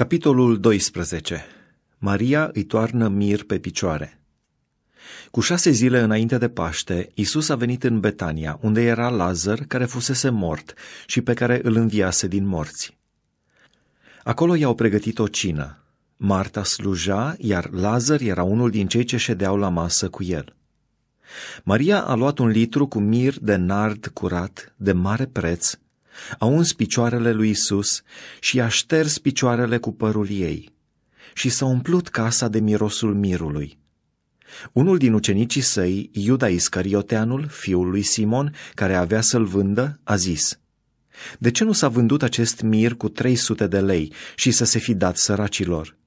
Capitolul 12. Maria îi toarnă mir pe picioare. Cu șase zile înainte de Paște, Isus a venit în Betania, unde era Lazar, care fusese mort și pe care îl înviase din morți. Acolo i-au pregătit o cină. Marta sluja, iar Lazar era unul din cei ce ședeau la masă cu el. Maria a luat un litru cu mir de nard curat, de mare preț, a uns picioarele lui Isus și a șters picioarele cu părul ei și s-a umplut casa de mirosul mirului. Unul din ucenicii săi, Iuda Iscarioteanul, fiul lui Simon, care avea să-l vândă, a zis, De ce nu s-a vândut acest mir cu 300 de lei și să se fi dat săracilor?"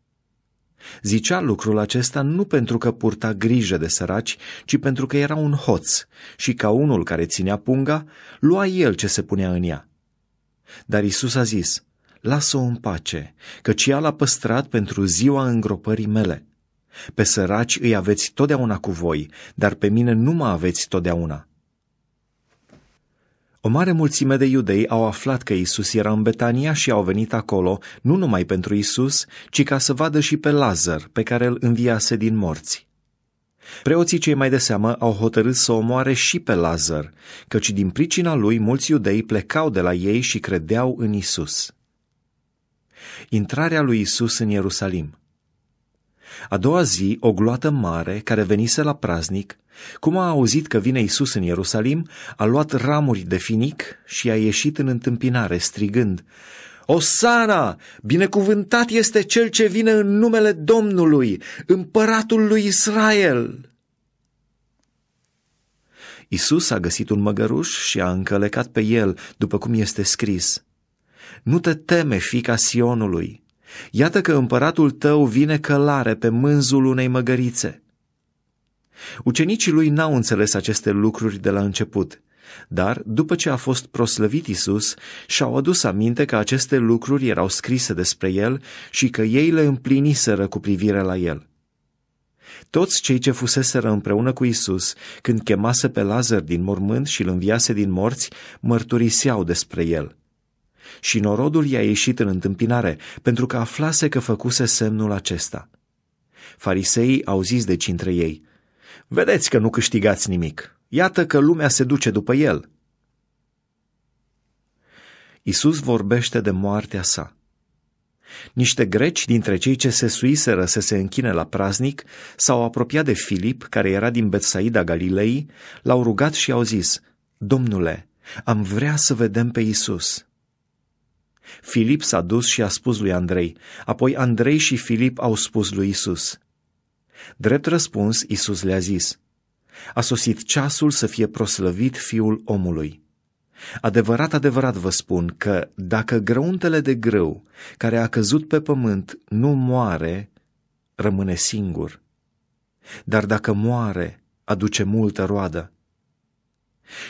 Zicea lucrul acesta nu pentru că purta grijă de săraci, ci pentru că era un hoț și ca unul care ținea punga, lua el ce se punea în ea. Dar Isus a zis, lasă-o în pace, căci ea l-a păstrat pentru ziua îngropării mele. Pe săraci îi aveți totdeauna cu voi, dar pe mine nu mă aveți totdeauna. O mare mulțime de iudei au aflat că Isus era în Betania și au venit acolo, nu numai pentru Isus, ci ca să vadă și pe Lazar, pe care îl înviase din morți. Preoții cei mai de seamă au hotărât să omoare și pe Lazar, căci din pricina lui mulți iudei plecau de la ei și credeau în Isus. Intrarea lui Isus în Ierusalim A doua zi, o gloată mare, care venise la praznic, cum a auzit că vine Isus în Ierusalim, a luat ramuri de finic și a ieșit în întâmpinare, strigând, Osana, binecuvântat este cel ce vine în numele Domnului, împăratul lui Israel. Isus a găsit un măgăruș și a încălecat pe el, după cum este scris. Nu te teme, fica Sionului, iată că împăratul tău vine călare pe mânzul unei măgărițe. Ucenicii lui n-au înțeles aceste lucruri de la început, dar, după ce a fost proslăvit Isus, și-au adus aminte că aceste lucruri erau scrise despre el și că ei le împliniseră cu privire la el. Toți cei ce fuseseră împreună cu Isus, când chemase pe Lazar din mormânt și îl înviase din morți, mărturiseau despre el. Și norodul i-a ieșit în întâmpinare, pentru că aflase că făcuse semnul acesta. Fariseii au zis deci între ei, Vedeți că nu câștigați nimic!" Iată că lumea se duce după el. Isus vorbește de moartea sa. Niște greci dintre cei ce se suiseră să se închine la praznic s-au apropiat de Filip, care era din Betsaida Galilei, l-au rugat și au zis, Domnule, am vrea să vedem pe Isus. Filip s-a dus și a spus lui Andrei, apoi Andrei și Filip au spus lui Isus. Drept răspuns, Isus le-a zis, a sosit ceasul să fie proslăvit fiul omului. Adevărat, adevărat vă spun că dacă grăuntele de grâu care a căzut pe pământ nu moare, rămâne singur. Dar dacă moare, aduce multă roadă.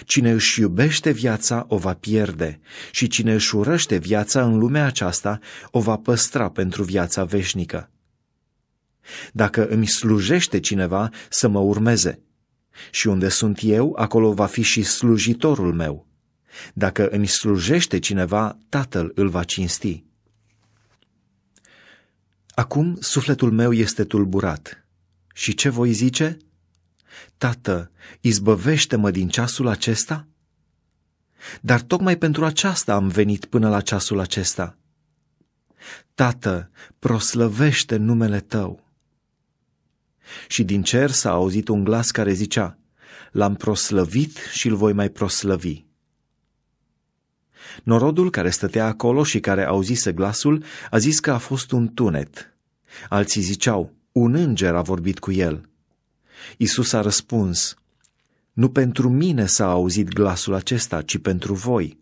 Cine își iubește viața o va pierde și cine își urăște viața în lumea aceasta o va păstra pentru viața veșnică. Dacă îmi slujește cineva să mă urmeze și unde sunt eu, acolo va fi și slujitorul meu. Dacă îmi slujește cineva, tatăl îl va cinsti. Acum sufletul meu este tulburat. Și ce voi zice? Tată, izbăvește-mă din ceasul acesta? Dar tocmai pentru aceasta am venit până la ceasul acesta. Tată, proslăvește numele tău. Și din cer s-a auzit un glas care zicea, L-am proslăvit și îl voi mai proslăvi. Norodul care stătea acolo și care auzise glasul a zis că a fost un tunet. Alții ziceau, un înger a vorbit cu el. Isus a răspuns, nu pentru mine s-a auzit glasul acesta, ci pentru voi.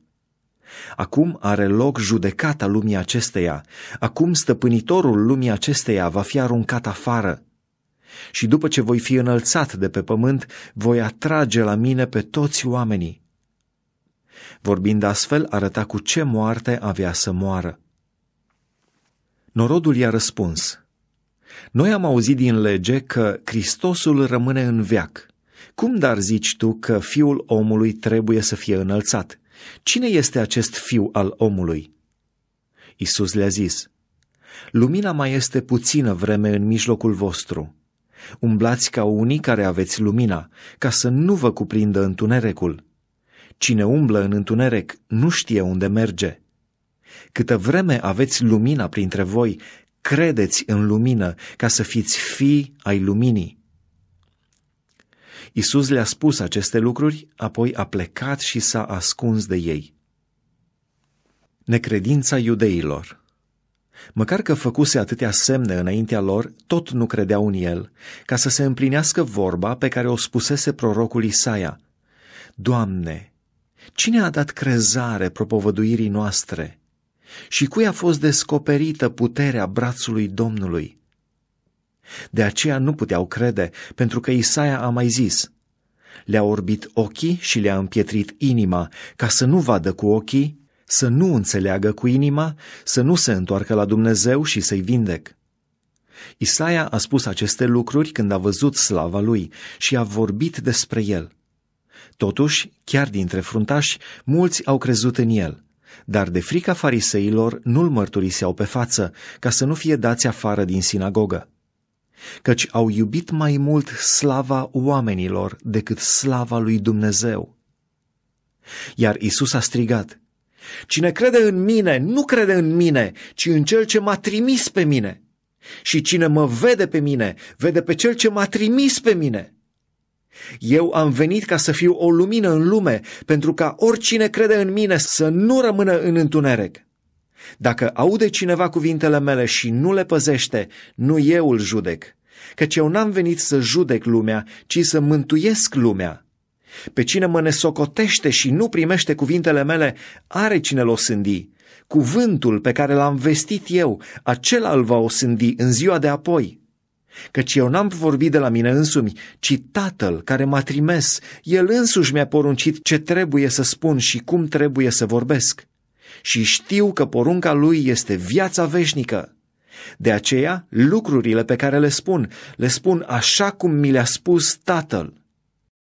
Acum are loc judecata lumii acesteia, acum stăpânitorul lumii acesteia va fi aruncat afară. Și după ce voi fi înălțat de pe pământ, voi atrage la mine pe toți oamenii. Vorbind astfel, arăta cu ce moarte avea să moară. Norodul i-a răspuns, Noi am auzit din lege că Hristosul rămâne în veac. Cum dar zici tu că fiul omului trebuie să fie înălțat? Cine este acest fiu al omului? Isus le-a zis, Lumina mai este puțină vreme în mijlocul vostru. Umblați ca unii care aveți lumina, ca să nu vă cuprindă întunericul. Cine umblă în întuneric nu știe unde merge. Câtă vreme aveți lumina printre voi, credeți în lumină ca să fiți fii ai luminii. Isus le-a spus aceste lucruri, apoi a plecat și s-a ascuns de ei. Necredința iudeilor Măcar că făcuse atâtea semne înaintea lor, tot nu credeau în el, ca să se împlinească vorba pe care o spusese prorocul Isaia. Doamne, cine a dat crezare propovăduirii noastre? Și cui a fost descoperită puterea brațului Domnului? De aceea nu puteau crede, pentru că Isaia a mai zis, le-a orbit ochii și le-a împietrit inima, ca să nu vadă cu ochii, să nu înțeleagă cu inima, să nu se întoarcă la Dumnezeu și să-i vindec. Isaia a spus aceste lucruri când a văzut slava lui și a vorbit despre el. Totuși, chiar dintre fruntași, mulți au crezut în el, dar de frica fariseilor nu-l mărturiseau pe față, ca să nu fie dați afară din sinagogă. Căci au iubit mai mult slava oamenilor decât slava lui Dumnezeu. Iar Isus a strigat, Cine crede în mine, nu crede în mine, ci în cel ce m-a trimis pe mine. Și cine mă vede pe mine, vede pe cel ce m-a trimis pe mine. Eu am venit ca să fiu o lumină în lume, pentru ca oricine crede în mine să nu rămână în întuneric. Dacă aude cineva cuvintele mele și nu le păzește, nu eu îl judec, căci eu n-am venit să judec lumea, ci să mântuiesc lumea. Pe cine mă nesocotește și nu primește cuvintele mele, are cine l o sândi. Cuvântul pe care l-am vestit eu, acela îl va o sândi în ziua de apoi. Căci eu n-am vorbit de la mine însumi, ci Tatăl care m-a trimis, El însuși mi-a poruncit ce trebuie să spun și cum trebuie să vorbesc. Și știu că porunca Lui este viața veșnică. De aceea, lucrurile pe care le spun, le spun așa cum mi le-a spus Tatăl.